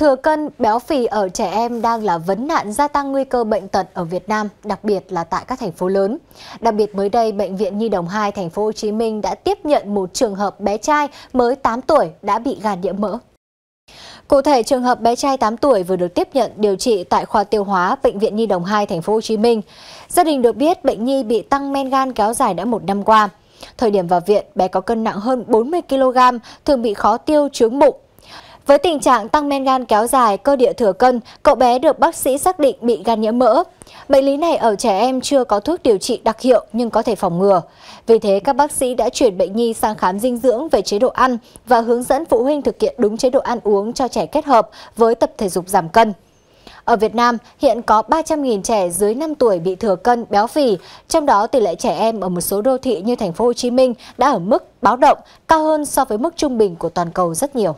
Thừa cân, béo phì ở trẻ em đang là vấn nạn gia tăng nguy cơ bệnh tật ở Việt Nam, đặc biệt là tại các thành phố lớn. Đặc biệt mới đây, bệnh viện Nhi đồng 2 thành phố Hồ Chí Minh đã tiếp nhận một trường hợp bé trai mới 8 tuổi đã bị gan nhiễm mỡ. Cụ thể, trường hợp bé trai 8 tuổi vừa được tiếp nhận điều trị tại khoa tiêu hóa bệnh viện Nhi đồng 2 thành phố Hồ Chí Minh. Gia đình được biết bệnh nhi bị tăng men gan kéo dài đã một năm qua. Thời điểm vào viện, bé có cân nặng hơn 40 kg, thường bị khó tiêu, chướng bụng, với tình trạng tăng men gan kéo dài, cơ địa thừa cân, cậu bé được bác sĩ xác định bị gan nhiễm mỡ. Bệnh lý này ở trẻ em chưa có thuốc điều trị đặc hiệu nhưng có thể phòng ngừa. Vì thế, các bác sĩ đã chuyển bệnh nhi sang khám dinh dưỡng về chế độ ăn và hướng dẫn phụ huynh thực hiện đúng chế độ ăn uống cho trẻ kết hợp với tập thể dục giảm cân. Ở Việt Nam, hiện có 300.000 trẻ dưới 5 tuổi bị thừa cân, béo phì, trong đó tỷ lệ trẻ em ở một số đô thị như thành phố Hồ Chí Minh đã ở mức báo động, cao hơn so với mức trung bình của toàn cầu rất nhiều.